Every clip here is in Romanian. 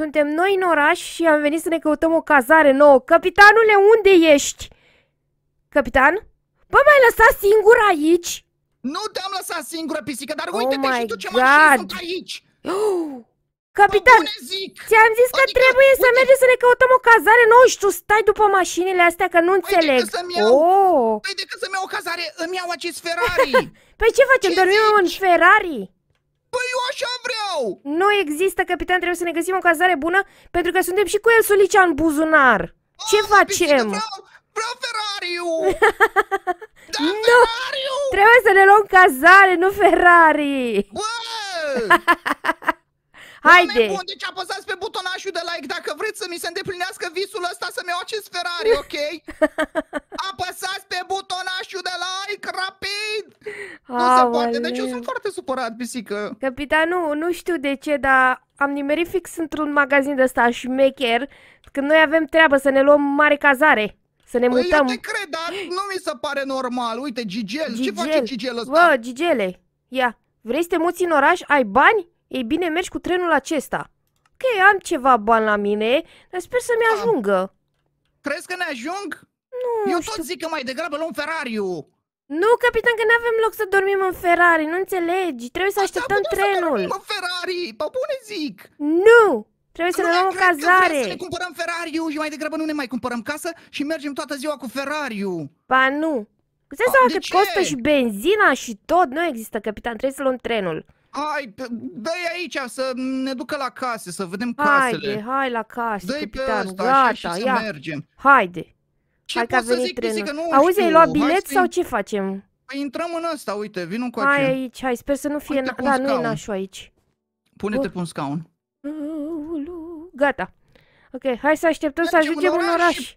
Suntem noi în oraș și am venit să ne căutăm o cazare nouă. Capitanule, unde ești? Capitan? Bă, m-ai lăsat singur aici? Nu te-am lăsat singură, pisică, dar oh uite-te și tu ce mașini sunt aici! Oh, Capitan, ți-am zis că adică, trebuie uite. să mergem să ne căutăm o cazare nouă și tu stai după mașinile astea că nu păi înțeleg. Decât să-mi iau, oh. păi decât să-mi iau o cazare, îmi iau acest Ferrari. păi ce facem, ce dormim zici? în Ferrari? așa vreau! Nu există, capitan, trebuie să ne găsim o cazare bună pentru că suntem și cu el sulicea în buzunar. Ce Ala, ah, facem? Vreau, vreau Ferrariu! da, nu! Ferrari Trebuie să ne luăm cazare, nu Ferrari! Haide! Oameni buni, deci apăsați pe butonașul de like dacă vreți să mi se îndeplinească visul ăsta să-mi iau acest Ferrari, ok? apăsați pe butonașul de like, rapid! Aoleu. Nu se poate, deci eu sunt foarte supărat, pisică. Capitanul, nu știu de ce, dar am nimerit fix într-un magazin de ăsta șmecher când noi avem treabă să ne luăm mare cazare. Să ne păi mutăm. eu te cred, dar nu mi se pare normal. Uite, Gigel, Gigel. ce face Gigel ăsta? Bă, Gigele, ia, vrei să te muți în oraș? Ai bani? Ei bine, mergi cu trenul acesta. Ok, am ceva bani la mine, dar sper să-mi ah. ajungă. Crezi că ne ajung? Nu Eu știu. tot zic că mai degrabă luăm Ferrariu. Nu, capitan, că nu avem loc să dormim în Ferrari, nu înțelegi? Trebuie să Asta așteptăm trenul. Să în Ferrari, pe bune zic. Nu! Trebuie să ne luăm o cazare. Că să ne cumpărăm Ferrariu și mai degrabă nu ne mai cumpărăm casă și mergem toată ziua cu Ferrariu. Ba nu. Îți dai că costă și benzina și tot? Nu există, capitan, trebuie să luăm trenul. Hai, dă aici să ne ducă la case, să vedem casele. Haide, hai la case, dă pe ăsta, gata, ia. să mergem. Haide. Ce hai că a venit trenul. nu Auzi, știu. ai luat bilet hai, sau ce facem? Păi intrăm în ăsta, uite, vin un coace. Hai aici, hai, sper să nu fie... Na... da, nu e nașul aici. Pune-te oh. pe un scaun. Gata. Ok, hai să așteptăm Mergem să ajungem în oraș. Și...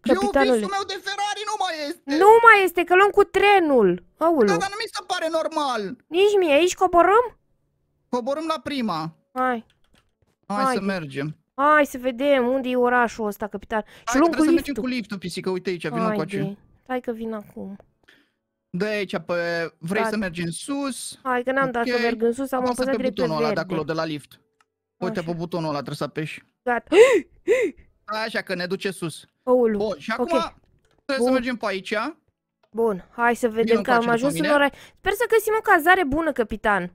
Capitanul. Eu meu de Ferrari nu mai este. Nu mai este, că luăm cu trenul. Aulă. Da, dar nu mi se pare normal. Nici mie, aici coborăm? Coborâm la prima. Hai. Hai, Hai să de... mergem. Hai să vedem unde e orașul ăsta, capitan. Hai, și luăm cu liftul. să mergem cu liftul, pisică. Uite aici, vină cu acel. Hai că vin acum. De aici, pe... vrei da. să mergi în sus? Hai că n-am okay. dat să merg în sus, am apăsat direct pe butonul ăla de acolo, de la lift. Uite Așa. pe butonul ăla, trebuie să apeși. Gata. Așa că ne duce sus. Oulu. Bun, și acum okay. trebuie Bun. să mergem pe aici. Bun, hai să vedem Vino că am ajuns în oraș. Sper să găsim o cazare bună, capitan.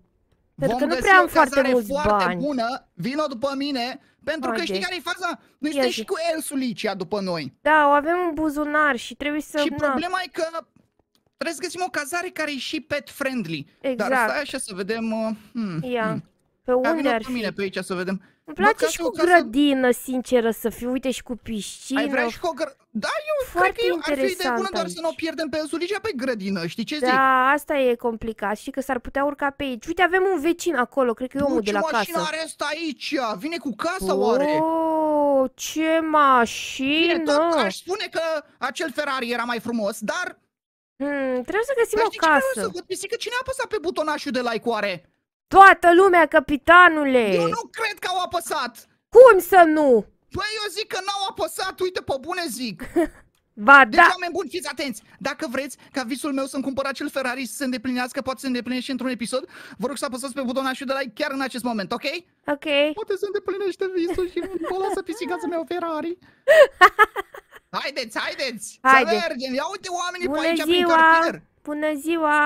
Pentru că nu prea am foarte mulți foarte bani. bună, vino după mine, pentru okay. că știi care e faza? Noi suntem și cu Elsu Licia după noi. Da, o avem un buzunar și trebuie să... Și na. problema e că trebuie să găsim o cazare care e și pet friendly. Exact. Dar stai așa să vedem... Uh, hmm, Ia, hmm. pe unde ar fi? mine pe aici să vedem. Îmi place și cu grădină, sinceră să fiu, uite și cu piscină. Ai vrea și cu o gr... Da, eu Foarte cred că ar fi de bună dar să nu o pierdem pe Zulicia pe grădină, știi ce da, zic? Da, asta e complicat și că s-ar putea urca pe aici. Uite, avem un vecin acolo, cred că e omul de la casă. Ce mașină are asta aici? Vine cu casa oh, oare? ce mașină! Bine, tot aș spune că acel Ferrari era mai frumos, dar... Hmm, trebuie să găsim Dar păi o casă. Dar știi ce vreau să văd? Pisică, cine a apăsat pe butonașul de like oare? Toată lumea, capitanule! Eu nu cred că au apăsat! Cum să nu? Păi eu zic că n-au apăsat, uite pe bune zic! Ba, deci, da. oameni buni, fiți atenți! Dacă vreți ca visul meu să-mi cumpăr acel Ferrari să se îndeplinească, poate să se împlinește într-un episod, vă rog să apăsați pe butonul și de like chiar în acest moment, ok? Ok. Poate se îndeplinește visul și vă lasă pisica să-mi iau Ferrari. Haideți, haideți! Haide. Să mergem! Ia uite oamenii Bună pe aici ziua. prin cartier! Bună ziua!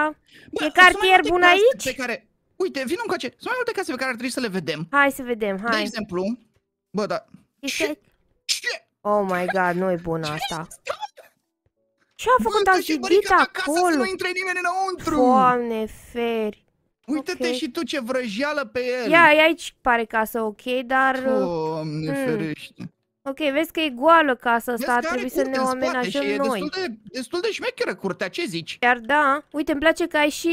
Bă, e cartier bun aici? Pe care... Uite, un coace. Sunt mai multe case pe care ar trebui să le vedem. Hai să vedem, hai. De exemplu, bă, da. Ce? Ce? Oh my god, nu e bună asta. Ce a făcut Algidita acolo? Să nu intre nimeni înăuntru. Doamne, feri. Uită-te okay. și tu ce vrăjeală pe el. Ia, ia aici pare casă ok, dar... Doamne, mm. ferește. Ok, vezi că e goală casa asta, ar trebui să ne o amenajăm și e noi. Destul de, destul de șmecheră curtea, ce zici? Chiar da. Uite, îmi place că ai și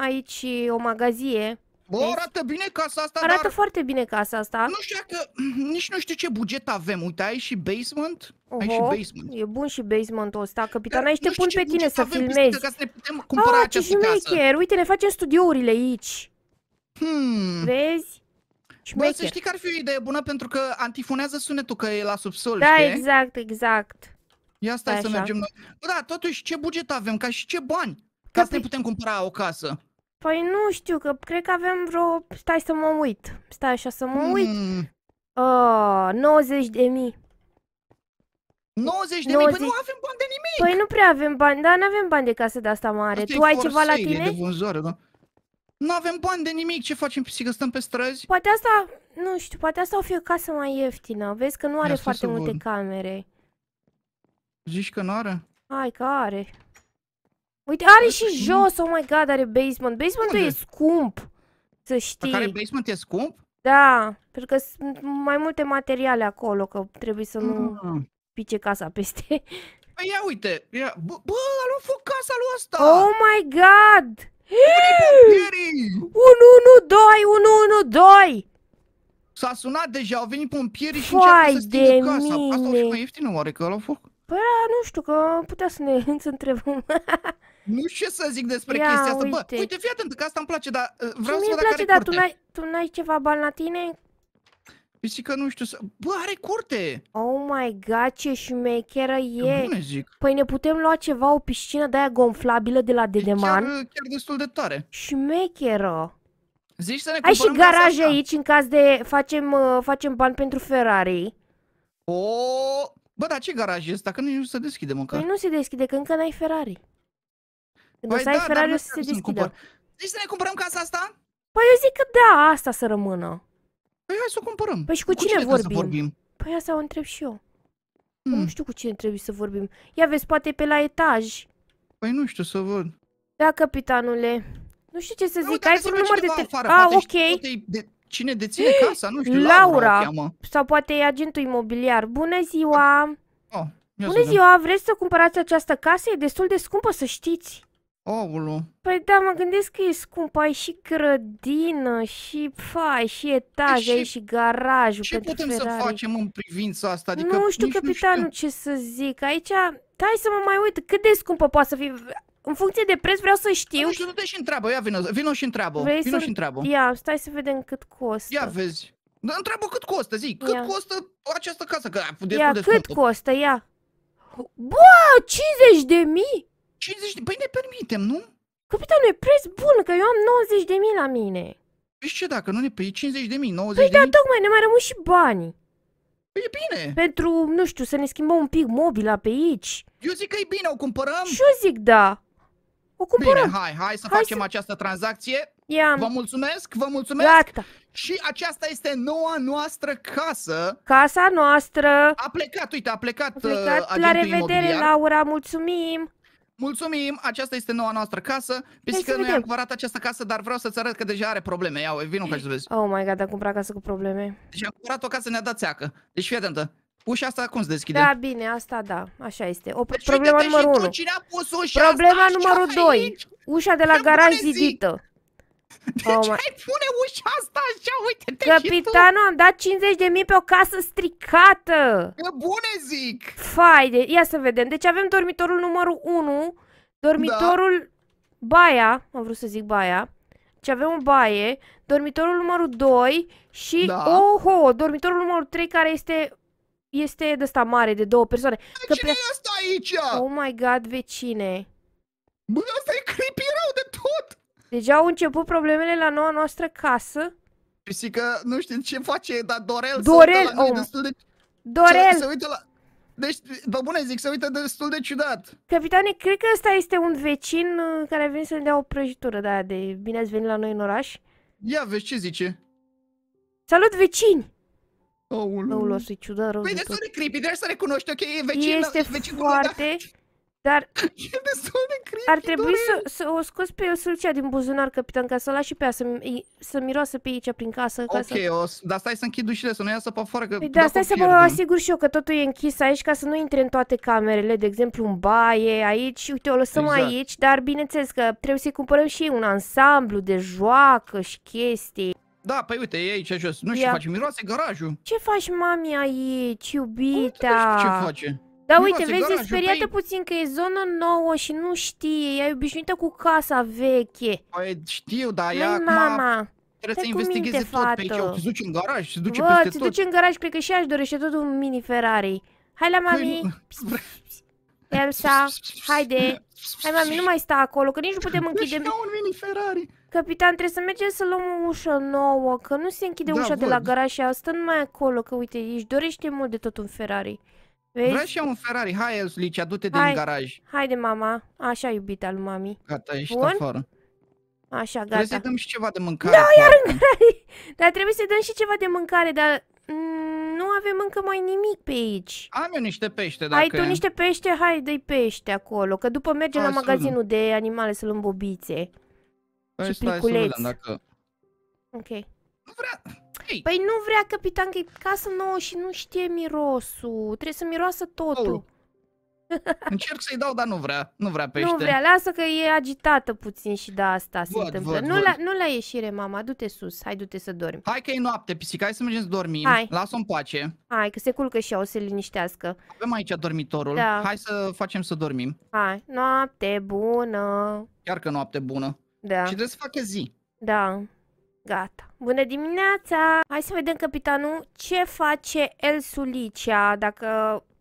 aici o magazie. Bă, vezi? arată bine casa asta, Arată dar... foarte bine casa asta. Nu știu că nici nu știu ce buget avem. Uite, ai și basement. Oho, ai și basement. E bun și basementul ăsta. capitan. aici te pun pe tine să filmezi. Ca să ne putem cumpăra ah, ce șmecher, casă. Uite, ne facem studiourile aici. Hmm. Vezi? Șmecher. Bă, să știi că ar fi o idee bună pentru că antifonează sunetul că e la subsol, Da, știi? exact, exact. Ia stai da, să așa. mergem noi. Bă, da, totuși ce buget avem, ca și ce bani? Ca să ne putem cumpăra o casă. Păi nu știu, că cred că avem vreo... Stai să mă uit. Stai așa să mă mm. uit. Uh, hmm. ah, 90 de mii. 90 de 90... mii? Păi nu avem bani de nimic! Păi nu prea avem bani, dar nu avem bani de casă de asta mare. Asta tu ai ceva la tine? De vânzare, da? Nu avem bani de nimic, ce facem pisică? Stăm pe străzi? Poate asta, nu știu, poate asta o fi o casă mai ieftină. Vezi că nu are foarte multe vor. camere. Zici că nu are? Hai că are. Uite, are și jos, oh my god, are basement. Basementul Unde? e scump, să știi. Dacă are basement e scump? Da, pentru că sunt mai multe materiale acolo, că trebuie să nu mm. pice casa peste. Păi ia uite, ia. bă, bă a luat foc casa lui ăsta! Oh my god! pompierii! 1, 1, 2, 1, 1, 2! S-a sunat deja, au venit pompierii și încearcă să stingă de casa. Mine. Asta o și mai ieftină, oare că la foc? Păi, da, nu știu, că putea să ne să întrebăm. nu știu ce să zic despre Ia, chestia asta. Uite. Bă, uite, fii atent, că asta îmi place, dar uh, vreau ce să văd dacă place, dar tu n-ai ceva bani la tine? Pisica nu știu să... Bă, are curte! Oh my god, ce șmecheră e! Bună zic! Păi ne putem lua ceva, o piscină de-aia gonflabilă de la Dedeman? E chiar, uh, chiar destul de tare! Șmecheră! Zici să ne Ai și garaje aici în caz de facem, uh, facem bani pentru Ferrari. O, oh! bă, dar ce garaj e ăsta? Că nu se deschide măcar. Păi nu se deschide, că încă n-ai Ferrari. Când păi o să da, ai Ferrari o să se deschidă. Zici să ne cumpărăm casa asta? Păi eu zic că da, asta să rămână. Păi hai să o cumpărăm. Păi și cu, cu cine, cine vorbim? Să vorbim? Păi asta o întreb și eu. Hmm. Nu știu cu cine trebuie să vorbim. Ia vezi, poate pe la etaj. Păi nu știu să văd. Da, capitanule. Nu știu ce să zic, Uite, ai un număr de telefon. Ah, ok. Poate de cine deține casa, nu știu, Laura, Laura sau poate e agentul imobiliar. Bună ziua! Oh, Bună ziua, vreți să cumpărați această casă? E destul de scumpă, să știți. Oulu. Păi da, mă gândesc că e scump, ai și grădină, și fai, și etaje, păi și, și garajul Ce putem Ferrari. să facem în privința asta? Adică nu știu, capitanul, nu știu. ce să zic. Aici, hai să mă mai uit, cât de scumpă poate să fie... În funcție de preț vreau să păi știu... Nu știu, te și întreabă, ia vino, vino și întreabă, Vrei vino să... și întreabă. Ia, stai să vedem cât costă. Ia vezi. Dar întreabă cât costă, zic, cât ia. costă această casă, că ia, cât costă, ia. Bă, 50 de mii? 50 de... Păi ne permitem, nu? Capitanul, e preț bun, că eu am 90 de mii la mine. Păi ce dacă nu ne... Păi 50 de mii, 90 păi de da, mii? tocmai ne mai rămân și banii. Păi e bine. Pentru, nu știu, să ne schimbăm un pic mobila pe aici. Eu zic că e bine, o cumpărăm. Și eu zic da. O cumpărăm. Bine, hai, hai să hai facem să... această tranzacție. i Vă mulțumesc, vă mulțumesc. Gata. Și aceasta este noua noastră casă. Casa noastră. A plecat, uite, a plecat, a plecat. Uh, la revedere, imobiliar. Laura, mulțumim. Mulțumim, aceasta este noua noastră casă. Pisica nu i-a cumpărat această casă, dar vreau să-ți arăt că deja are probleme. Ia, vino ca să vezi. Oh my god, a cumpărat casă cu probleme. Deci a cumpărat o casă, ne-a dat țeacă. Deci fii atentă. Ușa asta cum se deschide? Da, bine, asta da, așa este. O deci, problema numărul 1. Problema numărul 2. Ușa de la garaj zidită. De Oh ce ai pune ușa asta așa? Uite-te Capitanul, am dat 50 de mii pe o casă stricată. Că bune zic! Fai de... Ia să vedem. Deci avem dormitorul numărul 1, dormitorul... Da. Baia, am vrut să zic baia. Deci avem o baie, dormitorul numărul 2 și... Da. Oho, dormitorul numărul 3 care este... Este de asta mare, de două persoane. Păi cine Că... e asta aici? Oh my god, vecine. Bă, asta e Deja deci au început problemele la noua noastră casă. Pisică, nu știu ce face, dar Dorel, Dorel se la oh. destul de... Dorel! Se, uită la... Deci, vă bune zic, se uită destul de ciudat. Capitane, cred că ăsta este un vecin uh, care a venit să ne dea o prăjitură de aia de bine ați venit la noi în oraș. Ia vezi ce zice. Salut, vecini! Aulă. Aulă, să-i ciudă rău Păi destul de creepy, trebuie să recunoști, ok, e vecin, este vecin da. foarte... Cu dar e destul de creepy, ar trebui să, să o scos pe Sulcea din buzunar, capitan, ca să-l lași și pe ea să, să miroasă pe aici prin casă. Ca ok, să... o, dar stai să închid ușile, să nu iasă pe afară, că păi da, stai să mă asigur și eu că totul e închis aici ca să nu intre în toate camerele, de exemplu în baie, aici, uite, o lăsăm exact. aici, dar bineînțeles că trebuie să-i cumpărăm și un ansamblu de joacă și chestii. Da, păi uite, e aici jos. Nu știu ce face, miroase garajul. Ce faci, mami, aici, iubita? ce face. Da, uite, vezi, e speriată puțin că e zona nouă și nu știe. Ea e obișnuită cu casa veche. Păi știu, dar ea păi, acum... mama. Trebuie să investigheze tot fată. pe aici, Te duci în garaj, se duce Bă, peste te tot. duci în garaj, cred că și aș dorește tot un mini Ferrari. Hai la mami! Păi Elsa, haide! Hai mami, nu mai sta acolo, că nici nu putem păi închide... Deci un mini Ferrari! Capitan, trebuie să mergem să luăm o ușă nouă, că nu se închide da, ușa văd. de la garaj și asta numai acolo, că uite, își dorește mult de tot un Ferrari. Vezi? Vreau și eu un Ferrari. Hai, Elslicia, du te din garaj. Hai, de mama. Așa, iubita lui mami. Gata, ești Bun? afară. Așa, gata. Trebuie să dăm și ceva de mâncare. Da, iar în Dar trebuie să dăm și ceva de mâncare, dar... Mm, nu avem încă mai nimic pe aici. Am eu niște pește, dacă... Ai tu niște pește? Hai, dă-i pește acolo, că după mergem la magazinul de animale păi să luăm bobițe. și piculeți. Ok. Nu vrea... Hey. Păi nu vrea capitan că e casă nouă și nu știe mirosul. Trebuie să miroasă totul. Oh. Încerc să-i dau, dar nu vrea. Nu vrea pește. Nu vrea, lasă că e agitată puțin și da asta văd, se întâmplă. Văd, nu, văd. La, nu la ieșire, mama, du-te sus, hai du-te să dormi. Hai că e noapte, pisica, hai să mergem să dormim. Hai. Lasă-o în pace. Hai, că se culcă și ea, o să liniștească. Avem aici dormitorul, da. hai să facem să dormim. Hai, noapte bună. Chiar că noapte bună. Da. Și trebuie să facă zi. Da. Gata. Bună dimineața! Hai să vedem, capitanul, ce face El sulicia. dacă...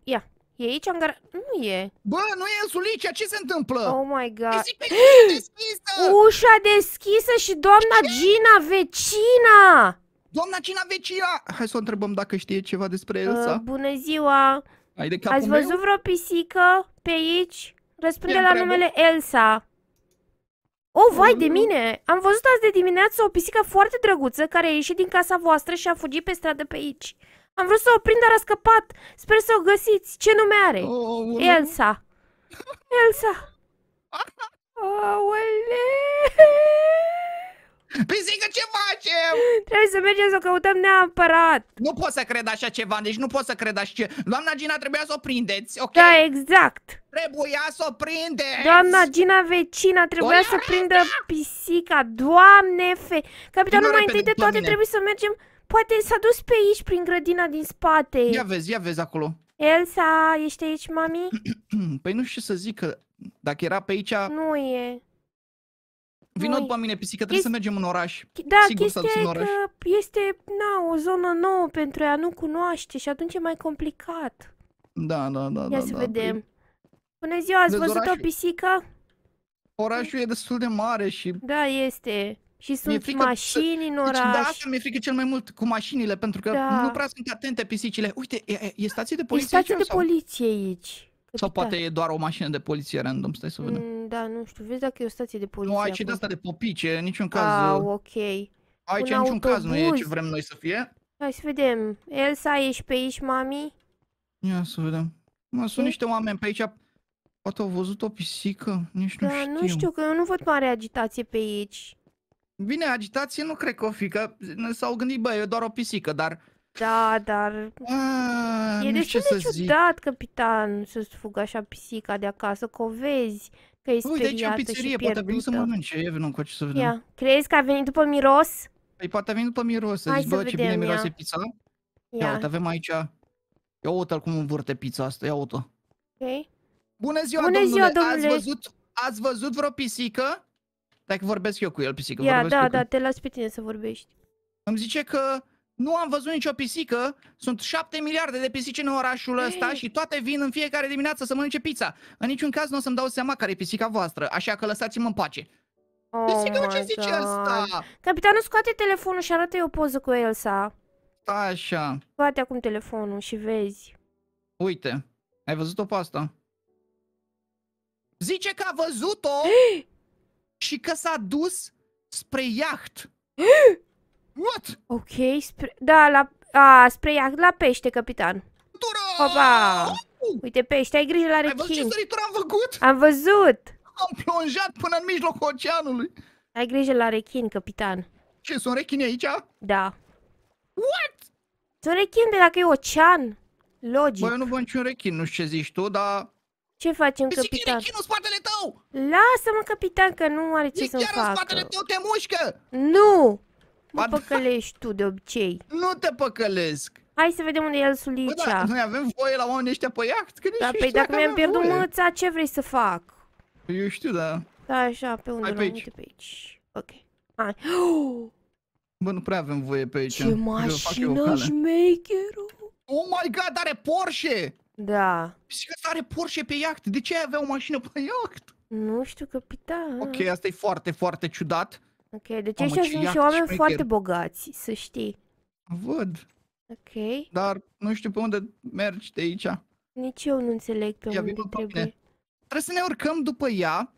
Ia, e aici în gara... Nu e. Bă, nu e El sulicia. ce se întâmplă? Oh my god. deschisă! Ușa deschisă și doamna ce? Gina, vecina! Doamna Gina, vecina! Hai să o întrebăm dacă știe ceva despre uh, Elsa. Uh, bună ziua! Ai de Ați văzut meu? vreo pisică pe aici? Răspunde la numele Elsa. Oh, vai de mm. mine! Am văzut azi de dimineață o pisică foarte drăguță care a ieșit din casa voastră și a fugit pe stradă pe aici. Am vrut să o prind, dar a scăpat. Sper să o găsiți. Ce nume are? Oh, oh, oh, oh. Elsa. Elsa. Oh, Pisica ce facem? Trebuie să mergem să o căutăm neapărat. Nu pot să cred așa ceva, deci nu pot să cred așa ce... Doamna Gina, trebuia să o prindeți, ok? Da, exact. Trebuia să o prindeți. Doamna Gina, vecina, trebuia Doamne, să prindă pisica. Doamne, fe... Capitanul, mai întâi de toate trebuie să mergem... Poate s-a dus pe aici, prin grădina din spate. Ia vezi, ia vezi acolo. Elsa, ești aici, mami? păi nu știu să zic că dacă era pe aici... Nu e. Vino după mine, pisică, trebuie este... să mergem în oraș. Da, Sigur chestia e că este na, o zonă nouă pentru ea, nu cunoaște și atunci e mai complicat. Da, da, da. Ia da, să da, vedem. Da. Bună ziua, ați deci văzut orașul... o pisică? Orașul e destul de mare și... Da, este. Și sunt frică, mașini în deci oraș. Deci, da, mi-e frică cel mai mult cu mașinile, pentru că da. nu prea sunt atente pisicile. Uite, e, e stație de poliție e stație aici? de sau? poliție aici. Sau poate e doar o mașină de poliție random, stai să vedem. Mm, da, nu știu, vezi dacă e o stație de poliție. Nu, aici e de asta de popice, niciun caz. Ah, ok. Aici Un niciun autobuz. caz nu e ce vrem noi să fie. Hai să vedem. Elsa, ești pe aici, mami? Ia să vedem. Mă, sunt e? niște oameni pe aici. Poate au văzut o pisică, nici da, nu știu. nu știu, că eu nu văd mare agitație pe aici. Bine, agitație nu cred că o fi, că s-au gândit, bă, e doar o pisică, dar da, dar... Mm, e destul de ciudat, zic. capitan, să-ți fugă așa pisica de acasă, că o vezi, că e speriată Uite, o pizzerie, poate a venit să mănânce, e venom, coace să vedem. Ia. Crezi că a venit după miros? Păi poate a venit după miros, să Hai zici, să bă, vedem, ce bine ia. miroase pizza. Ia, ia uite, avem aici, ia uite-l cum învârte pizza asta, ia uite. Ok. Bună ziua, Bună domnule. ziua, domnule! Ați văzut, ați văzut vreo pisică? Dacă vorbesc eu cu el, pisică, Ia, da, da, cu... te las pe tine să vorbești. Îmi zice că nu am văzut nicio pisică, sunt șapte miliarde de pisici în orașul ăsta și toate vin în fiecare dimineață să mănânce pizza. În niciun caz nu o să-mi dau seama care e pisica voastră, așa că lăsați-mă în pace. Oh pisica, ce zice asta? Capitanul, scoate telefonul și arată-i o poză cu Elsa. Așa. Scoate acum telefonul și vezi. Uite, ai văzut-o pe asta? Zice că a văzut-o și că s-a dus spre iaht. What? Ok, spre... Da, la... A, spre ea, la pește, capitan. Opa! Uite, pește, ai grijă la rechin. Ai văzut ce am făcut? Am văzut! Am plonjat până în mijlocul oceanului. Ai grijă la rechin, capitan. Ce, sunt rechini aici? Da. What? Sunt rechini de dacă e ocean. Logic. Bă, eu nu văd niciun rechin, nu știu ce zici tu, dar... Ce facem, Pe capitan? Pe rechinul spatele tău! Lasă-mă, capitan, că nu are ce să-mi facă. E chiar în spatele tău, te mușcă! Nu! Nu da. păcălești tu de obicei. Nu te păcălesc. Hai să vedem unde e el sulicea. Bă, da, noi avem voie la oamenii ăștia pe iaht? Că da, păi dacă mi-am pierdut voie. mâța, ce vrei să fac? Păi eu știu, da. Da, așa, pe unde Hai pe aici. pe aici. Ok. Hai. Bă, nu prea avem voie pe aici. Ce mașină șmecherul. Oh my god, are Porsche! Da. Și că are Porsche pe iaht. De ce avea o mașină pe iaht? Nu știu, capitan. Ok, asta e foarte, foarte ciudat. Ok, deci ăștia sunt și oameni șmecher. foarte bogați, să știi. Văd. Ok. Dar nu știu pe unde mergi de aici. Nici eu nu înțeleg pe Ia unde trebuie. Pe Trebuie să ne urcăm după ea.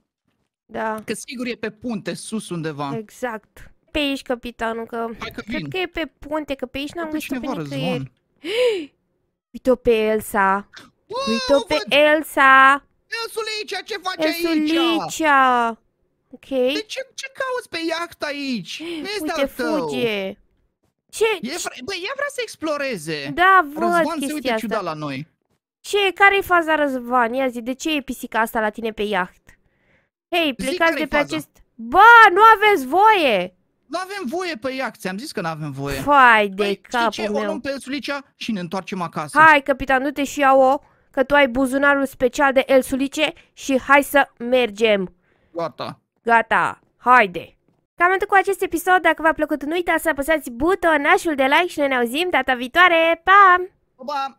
Da. Că sigur e pe punte, sus undeva. Exact. Pe aici, capitanul, că... Hai că Cred că e pe punte, că pe aici n-am găsit pe nicăieri. Uite-o pe Elsa. Uite-o pe văd. Elsa. Elsulicea, ce faci Elsulicea. aici? Ok. De ce, ce cauți pe iaht aici? Nu este Uite, al tău. fuge. Ce? E vre... Bă, ea vrea să exploreze. Da, văd Răzvan se uite ciudat la noi. Ce? Care-i faza, Răzvan? Ia zi, de ce e pisica asta la tine pe iaht? Hei, plecați de pe faza? acest... Ba, nu aveți voie! Nu avem voie pe iaht, ți-am zis că nu avem voie. Fai de Băi, capul ce? meu. O luăm pe și ne întoarcem acasă. Hai, capitan, du te și iau o, că tu ai buzunarul special de Elsulice și hai să mergem. Gata. Gata, haide! Cam atât cu acest episod, dacă v-a plăcut nu uitați să apăsați butonașul de like și noi ne auzim data viitoare, pa! Pa!